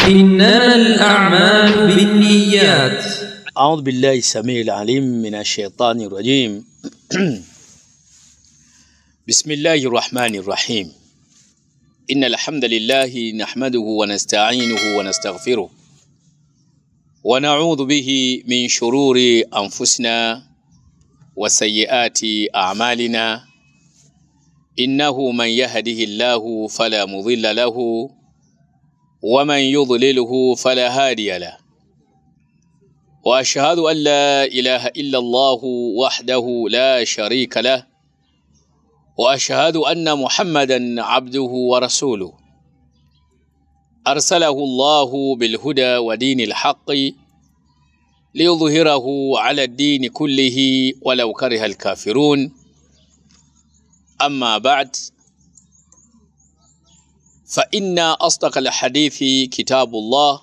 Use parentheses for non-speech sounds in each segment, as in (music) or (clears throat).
إنما الأعمال بالنيات أعوذ بالله السميع العليم من الشيطان الرجيم (clears throat) بسم الله الرحمن الرحيم إن الحمد لله نحمده ونستعينه ونستغفره ونعوذ به من شرور أنفسنا وسيئات أعمالنا إنه من يهده الله فلا مضل له ومن يضلله فلا هادي له واشهد ان لا اله الا الله وحده لا شريك له واشهد ان محمدا عبده ورسوله ارسله الله بالهدى ودين الحق ليظهره على الدين كله ولو كره الكافرون اما بعد فإن أصدق الحديث كتاب الله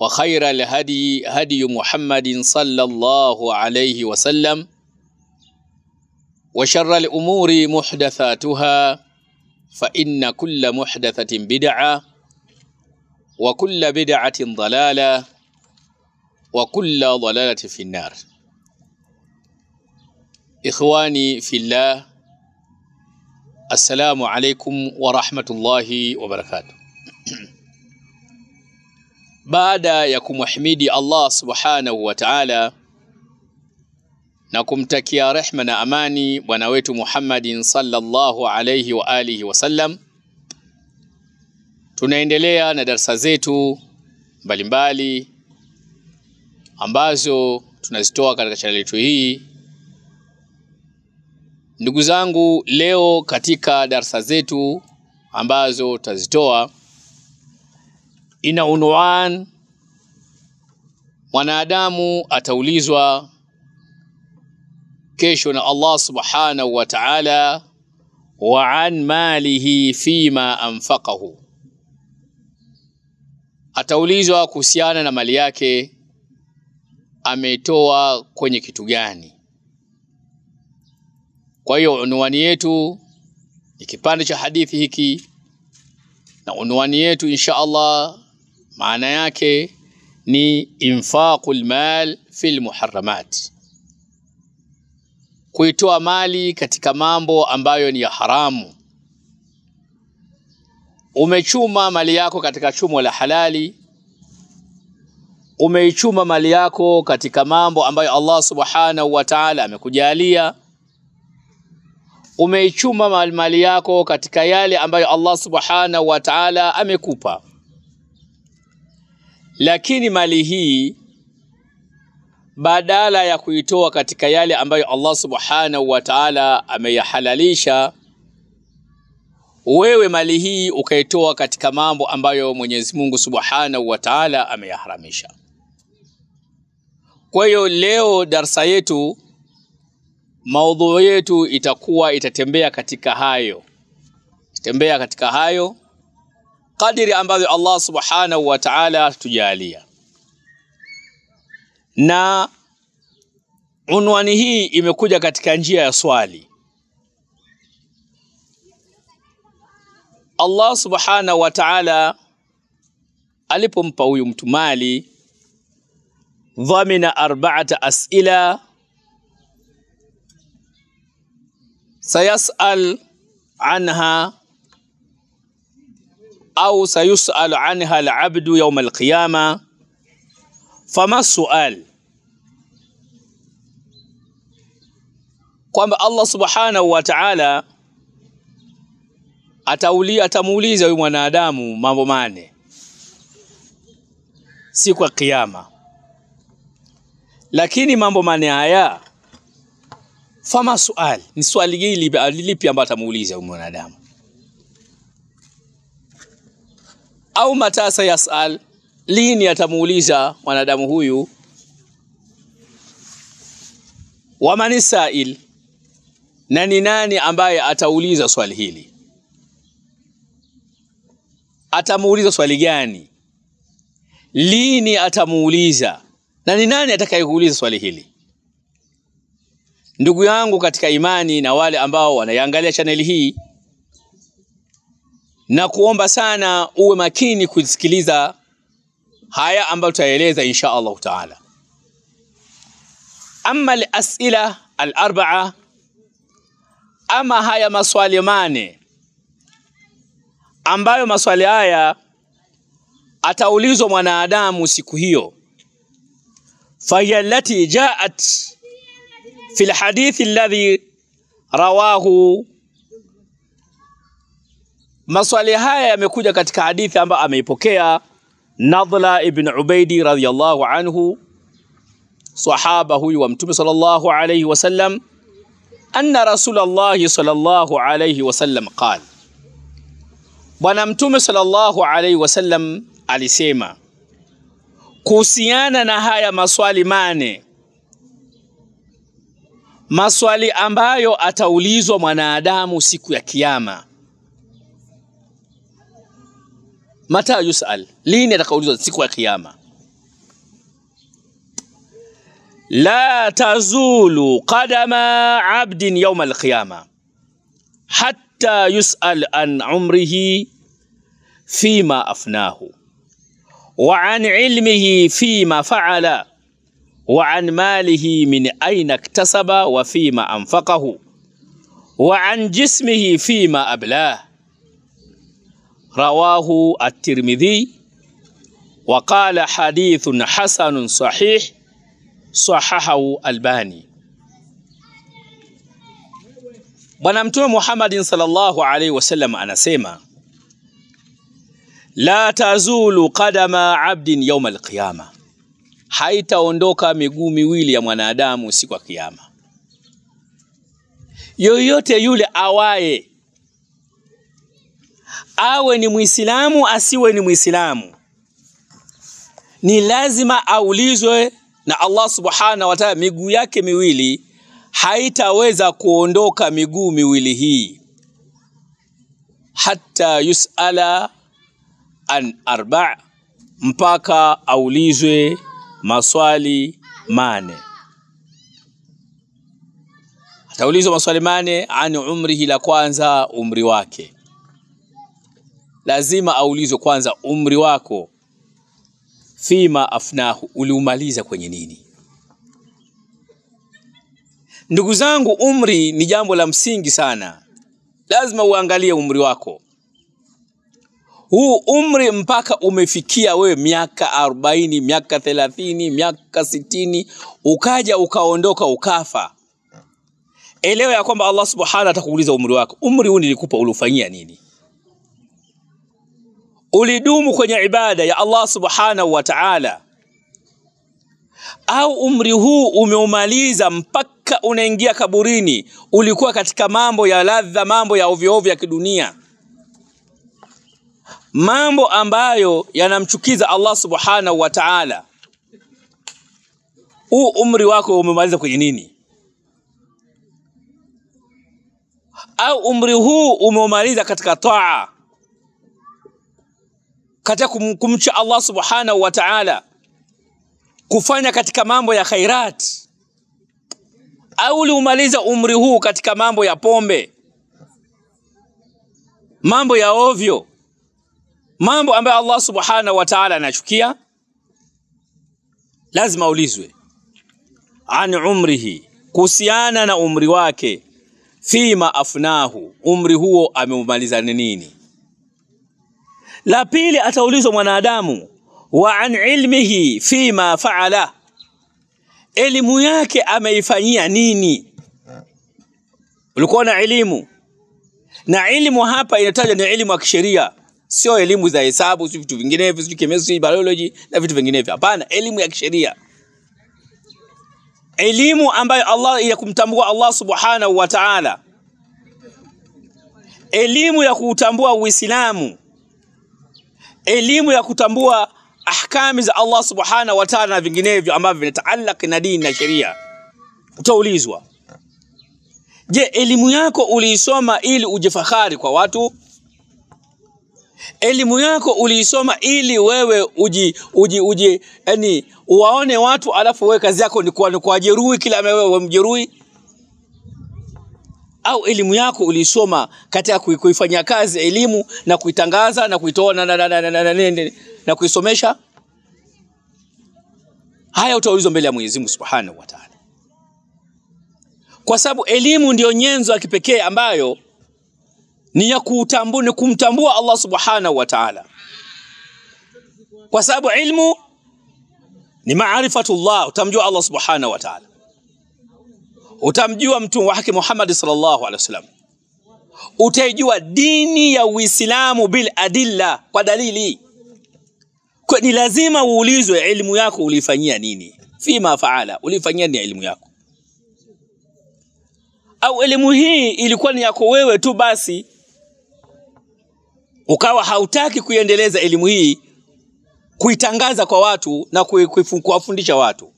وخير الهدي هدي محمد صلى الله عليه وسلم وشر الأمور محدثاتها فإن كل محدثة بدعة وكل بدعة ضلالة وكل ضلالة في النار إخواني في الله Assalamu alaikum warahmatullahi wabarakatuh. Baada ya kumhimidi Allah subhanahu wa ta'ala na kumtakia rehma na amani bwana wetu Muhammadin sallallahu alayhi wa alihi wasallam, tunaendelea na darsa zetu mbalimbali ambazo tunazitoa katika chaneli yetu hii Ndugu zangu, leo katika darsa zetu ambazo tazitoa ina unwan, mwanadamu ataulizwa kesho na Allah subhanahu wa ta'ala, wa an malihi fima anfaqahu, ataulizwa kuhusiana na mali yake ametoa kwenye kitu gani kwa hiyo unwani yetu ni kipande cha hadithi hiki, na unwani yetu insha Allah maana yake ni infaqul mal fil muharramat, kuitoa mali katika mambo ambayo ni ya haramu. Umechuma mali yako katika chumo la halali, umeichuma mali yako katika mambo ambayo Allah subhanahu wa ta'ala amekujalia umeichuma mali yako katika yale ambayo Allah subhanahu wa ta'ala amekupa, lakini mali hii badala ya kuitoa katika yale ambayo Allah subhanahu wa ta'ala ameyahalalisha, wewe mali hii ukaitoa katika mambo ambayo Mwenyezi Mungu subhanahu wa ta'ala ameyaharamisha. Kwa hiyo leo darsa yetu maudhui yetu itakuwa itatembea katika hayo, itatembea katika hayo kadiri ambavyo Allah subhanahu wa ta'ala atujalia. Na unwani hii imekuja katika njia ya swali. Allah subhanahu wa ta'ala alipompa huyu mtu mali dhamina arba'ata as'ila sayasal anha au sayusal anha alabdu yauma alqiyama. Fama sual, kwamba Allah subhanahu wa ta'ala ataulia atamuuliza huyu mwanadamu mambo mane siku ya Kiyama, lakini mambo mane haya Fama suali ni swali gili ah, lipi ambalo atamuuliza huyu mwanadamu? Au matasa sal lini atamuuliza mwanadamu huyu? Wamani sail, na ni nani ambaye atauliza swali hili? Atamuuliza swali gani? Lini atamuuliza, na ni nani atakayekuuliza swali hili? Ndugu yangu katika imani na wale ambao wanaiangalia chaneli hii, na kuomba sana uwe makini kusikiliza haya ambayo tutaeleza insha Allahu taala. Ama alasila alarbaa, ama haya maswali mane ambayo maswali haya ataulizwa mwanadamu siku hiyo, fahiya lati jaat في الحديث الذي rawahu. Maswali haya yamekuja katika hadithi ambayo ameipokea Nadla ibn Ubaidi radhiyallahu anhu, sahaba huyu wa Mtume sallallahu alayhi wasallam, anna Rasulullahi sallallahu alayhi wasallam qala, Bwana Mtume sallallahu alayhi wasallam alisema kuhusiana na haya maswali mane maswali ambayo ataulizwa mwanadamu siku ya Kiyama. Mata yusal, lini atakaulizwa siku ya Kiyama? La tazulu qadama abdin yawma alqiyama hatta yusal an umrihi fima afnahu wa an ilmihi fima faala وعن ماله من أين اكتسب وفيما أنفقه وعن جسمه فيما أبلاه رواه الترمذي وقال حديث حسن صحيح صححه الباني بنامتو محمد صلى الله عليه وسلم أنا سيما لا تزول قدم عبد يوم القيامه haitaondoka miguu miwili ya mwanadamu siku ya Kiyama. Yoyote yule awaye, awe ni Mwislamu asiwe ni Mwislamu, ni lazima aulizwe na Allah subhanahu wa ta'ala, miguu yake miwili haitaweza kuondoka miguu miwili hii, hata yusala an arba, mpaka aulizwe maswali mane ataulizwa maswali mane an umrihi, la kwanza umri wake. Lazima aulizwe kwanza, umri wako fima afnahu, uliumaliza kwenye nini? Ndugu zangu, umri ni jambo la msingi sana, lazima uangalie umri wako huu umri mpaka umefikia wewe miaka arobaini miaka thelathini miaka sitini ukaja ukaondoka ukafa elewa ya kwamba allah subhanahu atakuuliza umri wako umri huu nilikupa ulifanyia nini ulidumu kwenye ibada ya allah subhanahu wa taala au umri huu umeumaliza mpaka unaingia kaburini ulikuwa katika mambo ya ladha mambo ya ovyoovyo ya kidunia mambo ambayo yanamchukiza Allah subhanahu wa ta'ala, huu umri wako umemaliza kwenye nini? Au umri huu umeumaliza katika taa, katika kumcha Allah subhanahu wa ta'ala, kufanya katika mambo ya khairat, au uliumaliza umri huu katika mambo ya pombe, mambo ya ovyo? mambo ambayo Allah subhanahu wa ta'ala anachukia lazima aulizwe an umrihi kuhusiana na umri wake fima afnahu umri huo ameumaliza nini la pili ataulizwa mwanadamu wa an ilmihi fima faala elimu yake ameifanyia nini ulikuwa na elimu na elimu hapa inataja ni elimu ya kisheria sio elimu za hesabu, sio vitu vinginevyo, sio kemia, sio biology na vitu vinginevyo. Hapana, elimu ya kisheria, elimu ambayo Allah ya kumtambua Allah subhanahu wa ta'ala, elimu ya kuutambua Uislamu, elimu ya kutambua ahkami za Allah subhanahu wa ta'ala na vinginevyo ambavyo vinataalaki na dini na sheria. Utaulizwa, je, elimu yako uliisoma ili ujifahari kwa watu? elimu yako uliisoma ili wewe uji uji uji yani waone watu alafu wewe kazi yako ni kwa, ni kwa jeruhi kila wewe mjeruhi au elimu yako uliisoma katika kuifanyia kazi elimu na kuitangaza na kuitoa na, na, na, na, na, na, na, na, na kuisomesha haya utaulizwa mbele ya Mwenyezi Mungu Subhanahu wa Ta'ala, kwa sababu elimu ndiyo nyenzo ya kipekee ambayo ni ya kutambua ni kumtambua Allah subhanahu wa ta'ala, kwa sababu ilmu ni maarifatullah, utamjua Allah subhanahu wa ta'ala, utamjua mtume wake Muhammad sallallahu alaihi wasallam, utaijua dini ya Uislamu bil adilla, kwa dalili. Kwa ni lazima uulizwe elimu yako ulifanyia nini, fima faala, ulifanyia nini elimu yako au elimu hii ilikuwa ni yako wewe tu basi ukawa hautaki kuiendeleza elimu hii kuitangaza kwa watu na kuwafundisha watu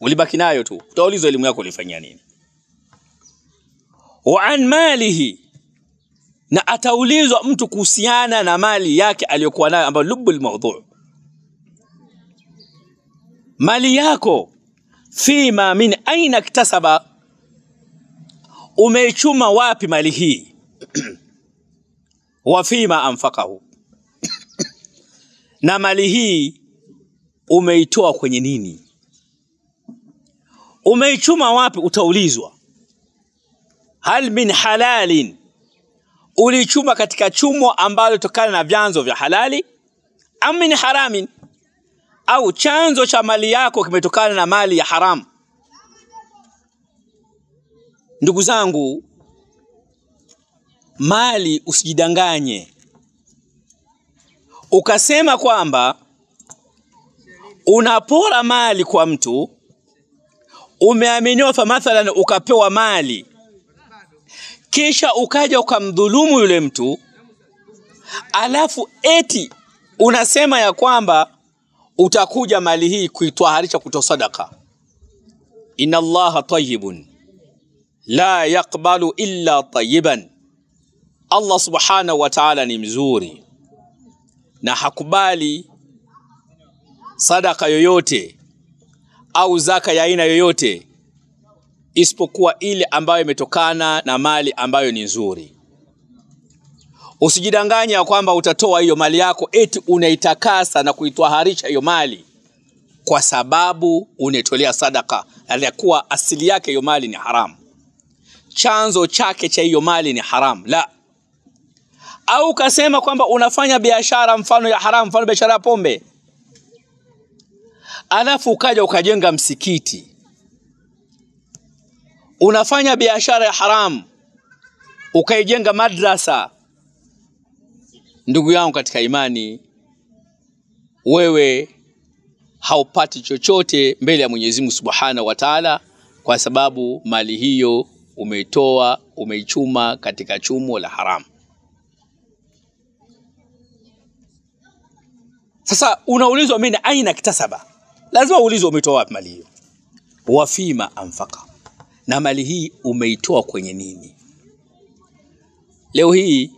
ulibaki nayo tu utaulizwa elimu yako ulifanyia nini wa an malihi na ataulizwa mtu kuhusiana na mali yake aliyokuwa nayo ambayo lubul maudhu mali yako fima min aina iktasaba umeichuma wapi mali hii wa fima anfaqahu na mali hii umeitoa kwenye nini? Umeichuma wapi? Utaulizwa. Hal min halalin, ulichuma katika chumo ambalo tokana na vyanzo vya halali, am min haramin, au chanzo cha mali yako kimetokana na mali ya haramu. Ndugu zangu, mali usijidanganye, ukasema kwamba unapora mali kwa mtu, umeaminiwa mathalan, ukapewa mali kisha ukaja ukamdhulumu yule mtu, alafu eti unasema ya kwamba utakuja mali hii kuitwaharisha kutoa sadaka. Inna Allaha tayyibun la yaqbalu illa tayyiban Allah subhanahu wa ta'ala ni mzuri na hakubali sadaka yoyote au zaka ya aina yoyote isipokuwa ile ambayo imetokana na mali ambayo ni nzuri. Usijidanganye ya kwamba utatoa hiyo mali yako eti unaitakasa na kuitwaharisha hiyo mali kwa sababu unaitolea sadaka, aliyakuwa asili yake hiyo mali ni haramu, chanzo chake cha hiyo mali ni haramu. La, au ukasema kwamba unafanya biashara mfano ya haramu, mfano biashara ya pombe, alafu ukaja ukajenga msikiti, unafanya biashara ya haramu ukaijenga madrasa, ndugu yangu katika imani, wewe haupati chochote mbele ya Mwenyezi Mungu Subhanahu wa Ta'ala, kwa sababu mali hiyo umeitoa, umeichuma katika chumo la haramu. Sasa unaulizwa ni aina kitasaba. lazima uulizwe umetoa wapi mali hiyo, wafima amfaka. na mali hii umeitoa kwenye nini? Leo hii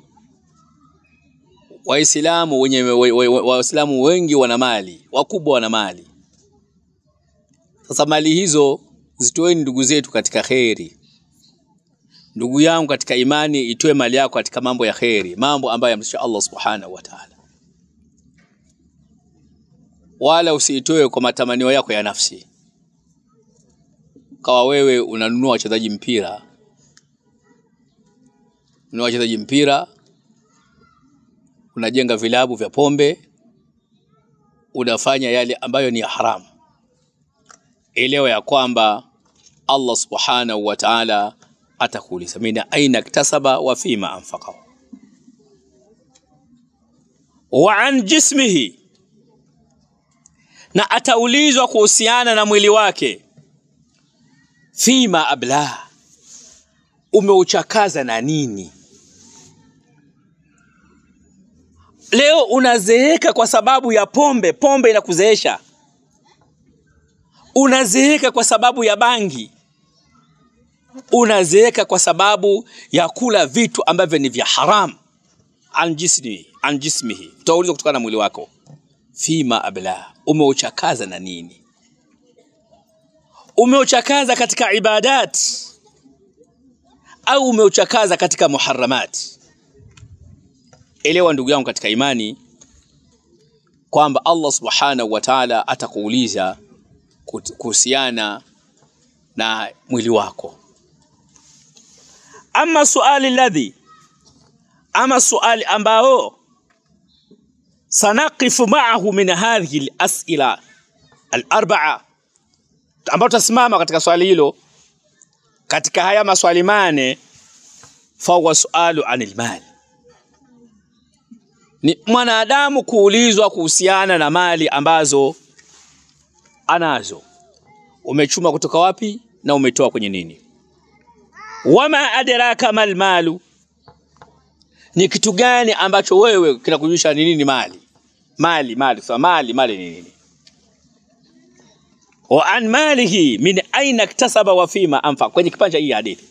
Waislamu wenye Waislamu wengi wana mali, wakubwa wana mali. Sasa mali hizo zitoeni ndugu zetu katika kheri. Ndugu yangu katika imani, itoe mali yako katika mambo ya kheri, mambo ambayo yamsha Allah subhanahu wa ta'ala wala usiitoe kwa matamanio yako ya nafsi. Kawa wewe unanunua wachezaji mpira, unanunua wachezaji mpira, unajenga vilabu vya pombe, unafanya yale ambayo ni haramu. Elewa ya kwamba Allah subhanahu wa ta'ala atakuuliza mina aina ktasaba wa fima anfaqahu wa an jismihi na ataulizwa kuhusiana na mwili wake fima abla umeuchakaza na nini leo unazeeka kwa sababu ya pombe pombe inakuzeesha unazeeka kwa sababu ya bangi unazeeka kwa sababu ya kula vitu ambavyo ni vya haramu anjismihi utaulizwa kutokana na mwili wako fima abla, umeuchakaza na nini? Umeuchakaza katika ibadat au umeuchakaza katika muharramat? Elewa ndugu yangu katika imani kwamba Allah subhanahu wa ta'ala atakuuliza kuhusiana na mwili wako. Ama suali ladhi, ama suali ambao سنقف معه min hadhihi al-as'ila ambao ambayo tutasimama katika swali hilo, katika haya maswali mane. Fahuwa sualu anil mali, ni mwanadamu kuulizwa kuhusiana na mali ambazo anazo, umechuma kutoka wapi na umetoa kwenye nini. Wama adraka mal malu, ni kitu gani ambacho wewe kinakujusha ni nini mali mali mali kusema mali mali ni nini wa an malihi min aina iktasaba wa fima anfa kwenye kipanja hii hadithi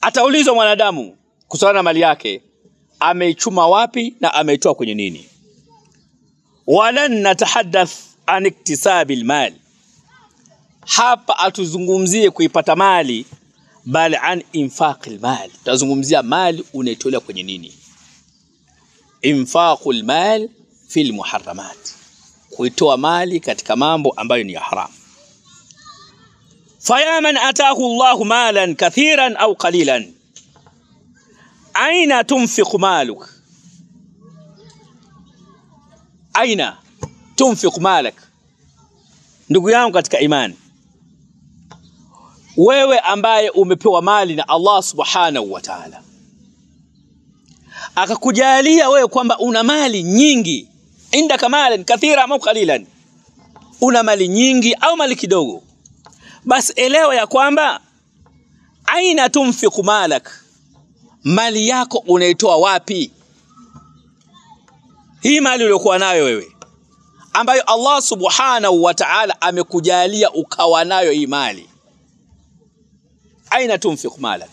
ataulizwa mwanadamu kusana na mali yake ameichuma wapi na ameitoa kwenye nini walan natahaddath an iktisabi almal hapa atuzungumzie kuipata mali bali an infaqi almal tazungumzia mali unaitolea kwenye nini infaqul mal fil muharramat, kuitoa mali katika mambo ambayo ni ya haramu. Faya man atahu Allahu malan kathiran au qalilan, aina tunfiqu maluk, aina tunfiqu malak. Ndugu yangu katika imani, wewe ambaye umepewa mali na Allah subhanahu wa ta'ala, akakujalia wewe kwamba una mali nyingi indaka malan kathira au qalilan una mali nyingi au mali kidogo basi elewa ya kwamba aina tumfiku malak mali yako unaitoa wapi hii mali uliyokuwa nayo wewe ambayo Allah subhanahu wa ta'ala amekujalia ukawa nayo hii mali aina tumfiku malak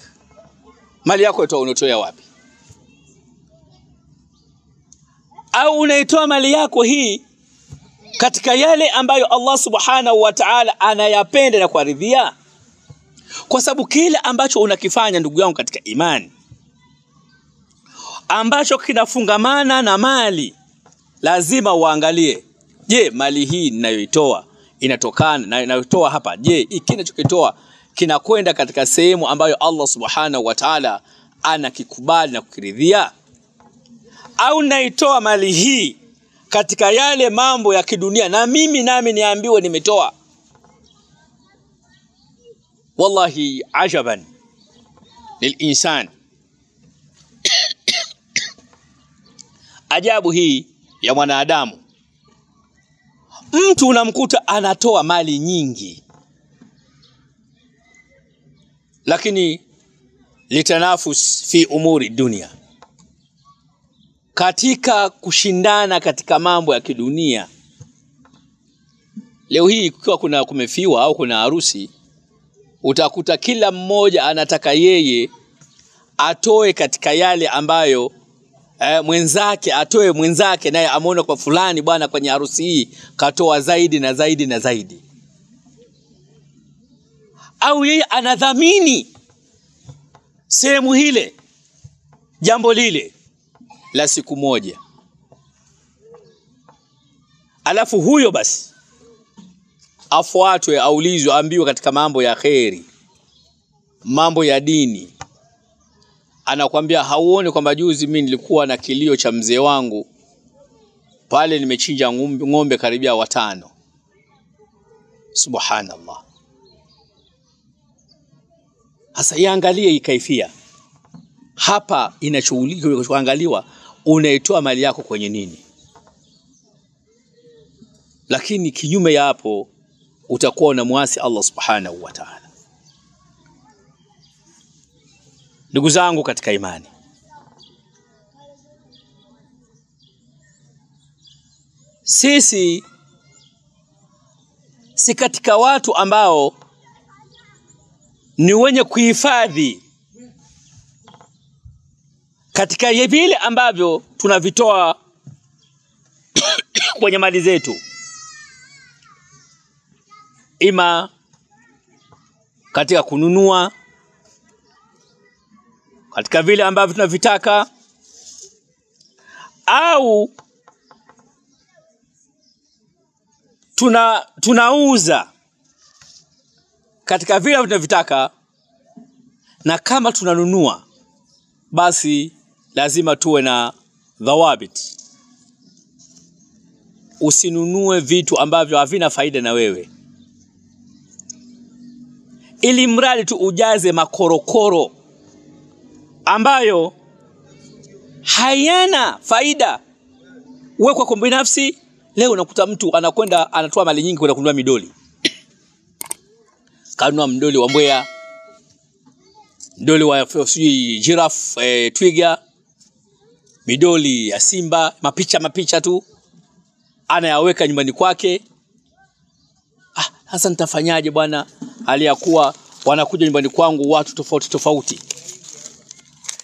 mali yako unaitoa wapi au unaitoa mali yako hii katika yale ambayo Allah subhanahu wa ta'ala anayapenda na kuaridhia? Kwa sababu kile ambacho unakifanya ndugu yangu katika imani ambacho kinafungamana na mali lazima uangalie, je, mali hii ninayoitoa inatokana na inayotoa hapa, je, iki ninachokitoa kinakwenda katika sehemu ambayo Allah subhanahu wa ta'ala anakikubali na kukiridhia? au naitoa mali hii katika yale mambo ya kidunia na mimi nami niambiwe nimetoa wallahi ajaban lilinsan (coughs) ajabu hii ya mwanadamu mtu unamkuta anatoa mali nyingi lakini litanafus fi umuri dunia katika kushindana katika mambo ya kidunia leo hii kukiwa kuna kumefiwa au kuna harusi utakuta kila mmoja anataka yeye atoe katika yale ambayo eh, mwenzake atoe mwenzake naye ameona kwa fulani bwana kwenye harusi hii katoa zaidi na zaidi na zaidi au yeye anadhamini sehemu hile jambo lile la siku moja. Alafu huyo basi afuatwe, aulizwe, aambiwe katika mambo ya kheri, mambo ya dini. Anakwambia hauoni kwamba juzi mimi nilikuwa na kilio cha mzee wangu pale, nimechinja ng'ombe, ng'ombe karibia watano. Subhanallah. Sasa iangalie ikaifia hapa, inachoangaliwa unaitoa mali yako kwenye nini? Lakini kinyume ya hapo utakuwa unamwasi Allah subhanahu wa ta'ala. Ndugu zangu katika imani, sisi si katika watu ambao ni wenye kuhifadhi katika vile ambavyo tunavitoa (coughs) kwenye mali zetu, ima katika kununua, katika vile ambavyo tunavitaka, au tuna tunauza katika vile ambavyo tunavitaka, na kama tunanunua basi lazima tuwe na dhawabit. Usinunue vitu ambavyo havina faida na wewe, ili mradi tu ujaze makorokoro ambayo hayana faida wewe kwako binafsi. Leo unakuta mtu anakwenda anatoa mali nyingi kwenda kununua midoli, (clears throat) kanunua mdoli wa mbwea, mdoli wa sijui giraffe, eh, twiga midoli ya Simba, mapicha mapicha tu anayaweka nyumbani kwake. Ah, sasa nitafanyaje bwana, hali ya kuwa wanakuja nyumbani kwangu watu tofauti tofauti.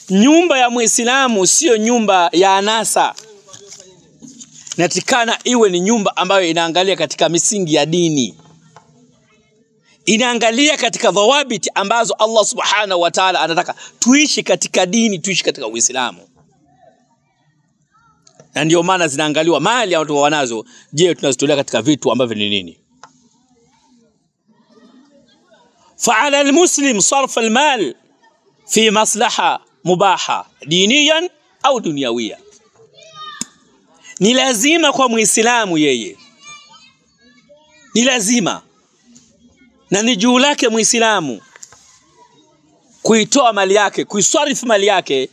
Nyumba ya Muislamu siyo nyumba ya anasa, natikana iwe ni nyumba ambayo inaangalia katika misingi ya dini, inaangalia katika dhawabiti ambazo Allah subhanahu wa ta'ala anataka tuishi katika dini, tuishi katika Uislamu na ndio maana zinaangaliwa mali watu wanazo, je, tunazitolea katika vitu ambavyo ni nini? Faala almuslim sarf almal fi maslaha mubaha diniyan au dunyawiya, Ni lazima kwa Muislamu yeye, ni lazima na ni juu lake Muislamu kuitoa mali yake, kuisarifu mali yake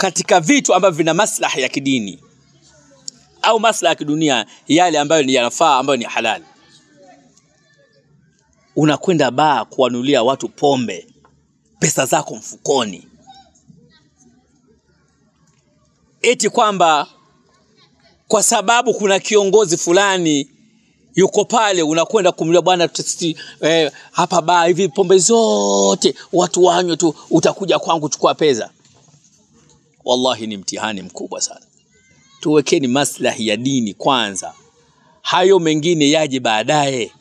katika vitu ambavyo vina maslaha ya kidini au maslaha ya kidunia, yale ambayo ni yanafaa, ambayo ni halali. Unakwenda baa kuwanulia watu pombe, pesa zako mfukoni, eti kwamba kwa sababu kuna kiongozi fulani yuko pale, unakwenda kumlia bwana eh, hapa baa hivi pombe zote watu wanywe tu, utakuja kwangu chukua pesa wallahi ni mtihani mkubwa sana. Tuwekeni maslahi ya dini kwanza, hayo mengine yaje baadaye.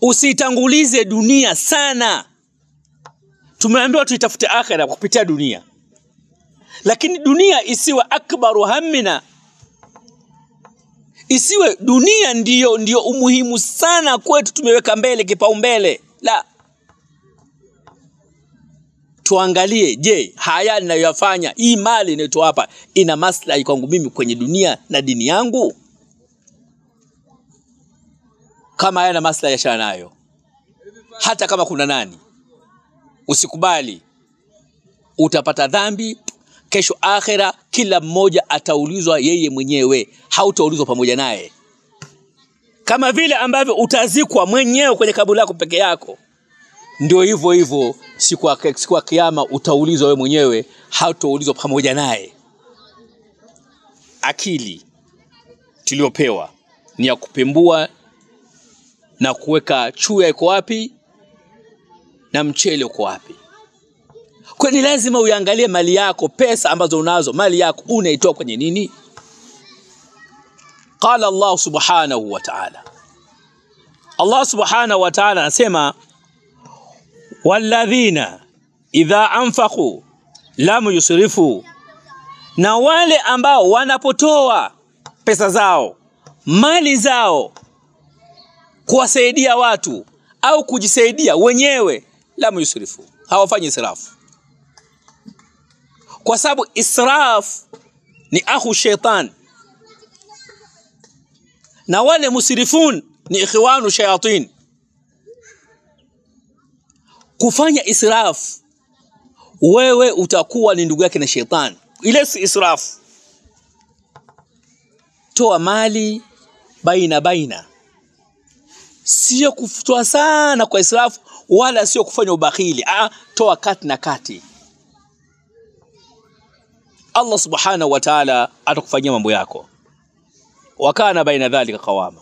Usitangulize dunia sana. Tumeambiwa tuitafute akhera kwa kupitia dunia, lakini dunia isiwe akbaru hammina, isiwe dunia ndiyo, ndiyo umuhimu sana kwetu, tumeweka mbele kipaumbele la tuangalie, je, haya ninayoyafanya, hii mali inayotoa hapa ina maslahi kwangu mimi kwenye dunia na dini yangu? Kama hayana maslahi, achana nayo, hata kama kuna nani. Usikubali, utapata dhambi kesho akhera. Kila mmoja ataulizwa yeye mwenyewe, hautaulizwa pamoja naye, kama vile ambavyo utazikwa mwenyewe kwenye kaburi lako peke yako. Ndio hivyo hivyo, siku ya Kiyama utaulizwa wewe mwenyewe, hautaulizwa pamoja naye. Akili tuliyopewa ni ya kupembua na kuweka chuya iko wapi na mchele uko wapi. Kwa ni lazima uiangalie mali yako, pesa ambazo unazo, mali yako unaitoa kwenye nini? Qala Allah subhanahu wa ta'ala, Allah subhanahu wa ta'ala anasema walladhina idha anfaqu lam yusrifu, na wale ambao wanapotoa pesa zao mali zao kuwasaidia watu au kujisaidia wenyewe, lam yusrifu, hawafanyi israfu, kwa sababu israf ni ahu shaitan, na wale musrifun ni ikhwanu shayatini kufanya israfu, wewe utakuwa ni ndugu yake na shetani. Ile si israfu. Toa mali baina baina, sio kutoa sana kwa israfu, wala sio kufanya ubakhili. Ah, toa kati na kati. Allah subhanahu wa ta'ala atakufanyia mambo yako. Wakana baina dhalika qawama.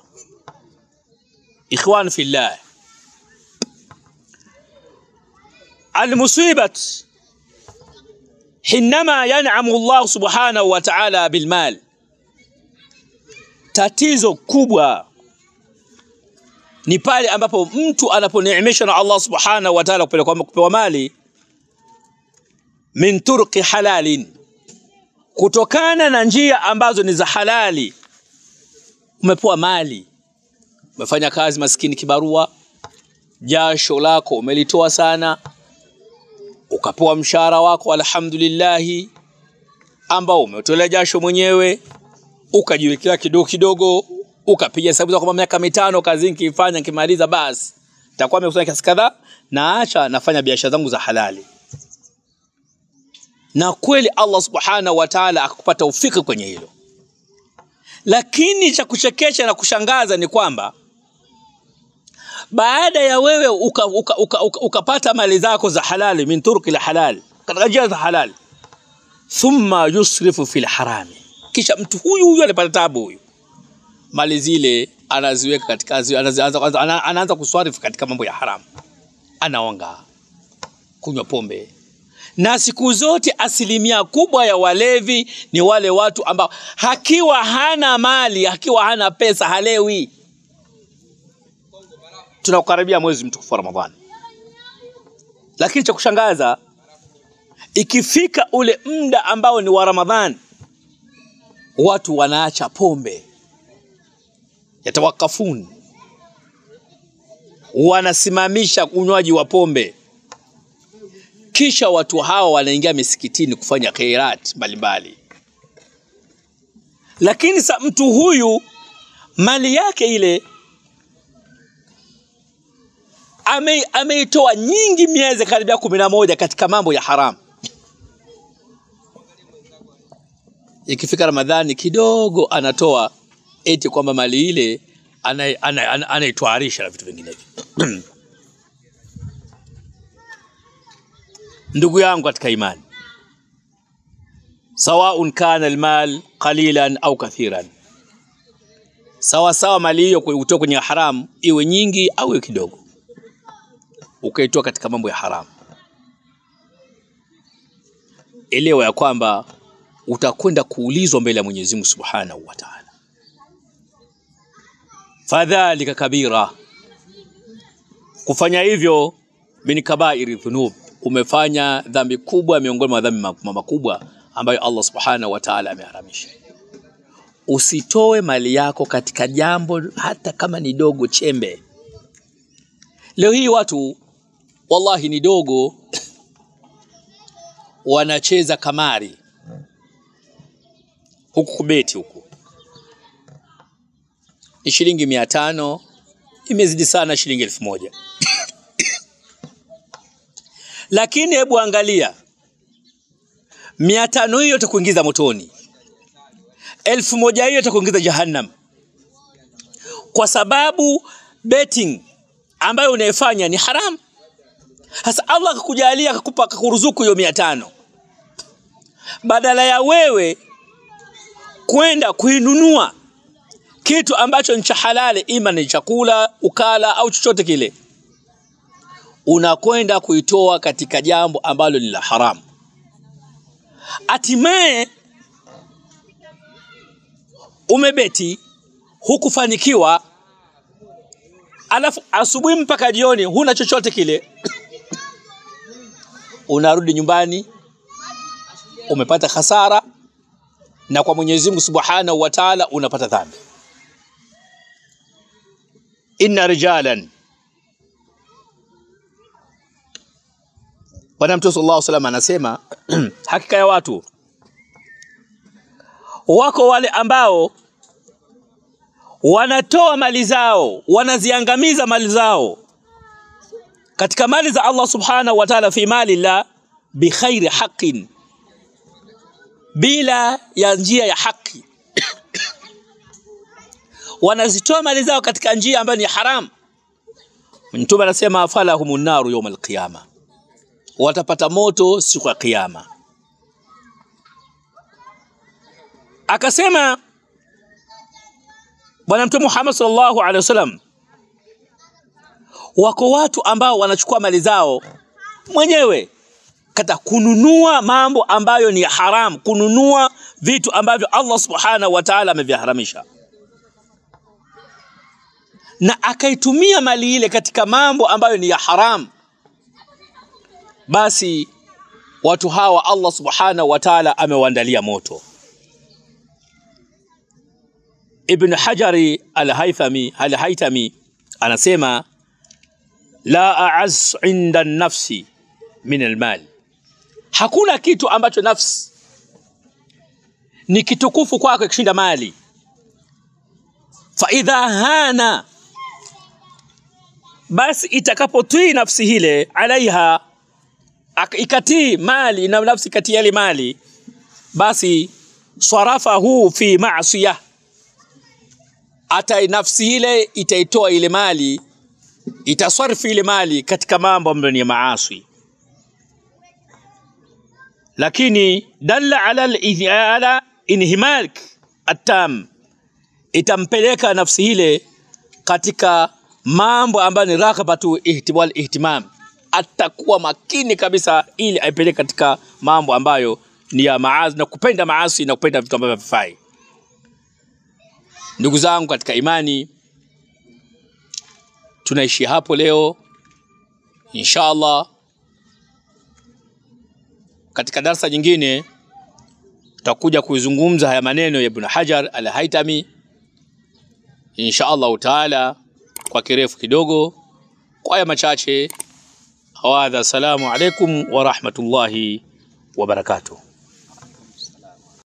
Ikhwan fillah المصيبة حينما ينعم Allah subhanahu wa ta'ala bilmal, tatizo kubwa ni pale ambapo mtu anaponeemeshwa na Allah subhanahu wa ta'ala kupewa mali min turqi halalin, kutokana na njia ambazo ni za halali. Umepewa mali, umefanya kazi maskini kibarua, jasho lako umelitoa sana ukapewa mshahara wako alhamdulillahi, ambao umetolea jasho mwenyewe, ukajiwekea kidogo kidogo, ukapiga hesabu kwamba miaka mitano kazi nikifanya, nikimaliza basi nitakuwa nimekusanya kiasi kadhaa, naacha nafanya biashara zangu za halali. Na kweli Allah subhanahu wa ta'ala akakupa ufiki kwenye hilo, lakini cha kuchekesha na kushangaza ni kwamba baada ya wewe ukapata uka, uka, uka, uka mali zako za halali min turki la halali katika njia za halali thumma yusrifu fil harami kisha mtu huyu huyu anapata tabu huyu mali zile anaziweka katika anaanza anaanza kuswarifu katika mambo ya haramu anaonga kunywa pombe na siku zote asilimia kubwa ya walevi ni wale watu ambao hakiwa hana mali hakiwa hana pesa halewi tunakukaribia mwezi mtukufu wa Ramadhani. Lakini cha kushangaza, ikifika ule muda ambao ni wa Ramadhani, watu wanaacha pombe, yatawakafuni, wanasimamisha unywaji wa pombe, kisha watu hawa wanaingia misikitini kufanya khairat mbalimbali. Lakini sa mtu huyu mali yake ile ameitoa nyingi miezi karibia kumi na moja katika mambo ya haramu. Ikifika Ramadhani kidogo anatoa eti kwamba mali ile anaitwarisha na vitu vinginevyo. (clears throat) Ndugu yangu katika imani, sawaun kana almal qalilan au kathiran, sawa sawa mali hiyo kutoka kwenye haramu iwe nyingi au kidogo ukaitoa katika mambo ya haramu. Elewa ya kwamba utakwenda kuulizwa mbele ya Mwenyezi Mungu Subhanahu wa Ta'ala. Fadhalika kabira, kufanya hivyo min kabairi dhunub, umefanya dhambi kubwa miongoni mwa dhambi makubwa ambayo Allah Subhanahu wa Ta'ala ameharamisha. Usitoe mali yako katika jambo hata kama ni dogo, chembe. Leo hii watu wallahi ni dogo wanacheza kamari huku kubeti huku ni shilingi mia tano imezidi sana shilingi elfu moja (coughs) lakini hebu angalia mia tano hiyo itakuingiza motoni, elfu moja hiyo itakuingiza jahannam, kwa sababu betting ambayo unaifanya ni haramu sasa allah akakujalia akakupa akakuruzuku hiyo mia tano badala ya wewe kwenda kuinunua kitu ambacho ni cha halali ima ni chakula ukala au chochote kile unakwenda kuitoa katika jambo ambalo ni la haramu hatimaye umebeti hukufanikiwa alafu asubuhi mpaka jioni huna chochote kile unarudi nyumbani umepata hasara na kwa Mwenyezi Mungu Subhanahu wa Ta'ala unapata dhambi. Inna rijalan, Bwana Mtume صلى الله عليه anasema (clears throat) hakika ya watu wako wale ambao wanatoa mali zao, wanaziangamiza mali zao katika mali za Allah subhanahu wa ta'ala, fi mali la bi khairi haqqin, bila ya njia ya haki (coughs) wanazitoa mali zao katika njia ambayo ni haram. Mtume anasema falahumun naru yawm alqiyama, watapata moto siku ya kiyama. Akasema Bwana Mtume Muhammad sallallahu alaihi wasallam Wako watu ambao wanachukua mali zao mwenyewe kata kununua mambo ambayo ni haram, kununua vitu ambavyo Allah subhanahu wa ta'ala ameviharamisha, na akaitumia mali ile katika mambo ambayo ni ya haram, basi watu hawa Allah subhanahu wa ta'ala amewaandalia moto. Ibn Hajari al-Haythami al haythami anasema la aaz inda nafsi min almal, hakuna kitu ambacho nafsi ni kitukufu kwake kushinda mali. idha hana, basi itakapotii nafsi hile alaiha, ikatii mali na nafsi kati yale mali, basi swarafahu fi maasiya, atai nafsi ile itaitoa ile mali itasarfu ile mali katika mambo ambayo ni maasi lakini dalla ala al-idhala atam itampeleka nafsi ile katika mambo ambayo ni raghbatu ihtiwal ihtimam atakuwa makini kabisa ili aipeleke katika mambo ambayo ni ya maasi na kupenda maasi na kupenda vitu ambavyo havifai ndugu zangu katika imani tunaishi hapo leo inshallah Katika darsa nyingine tutakuja kuizungumza haya maneno ya Ibn Hajar al-Haitami insha taala kwa kirefu kidogo, kwa haya machache hawadha. Assalamu alaikum wa rahmatullahi wa barakatuh.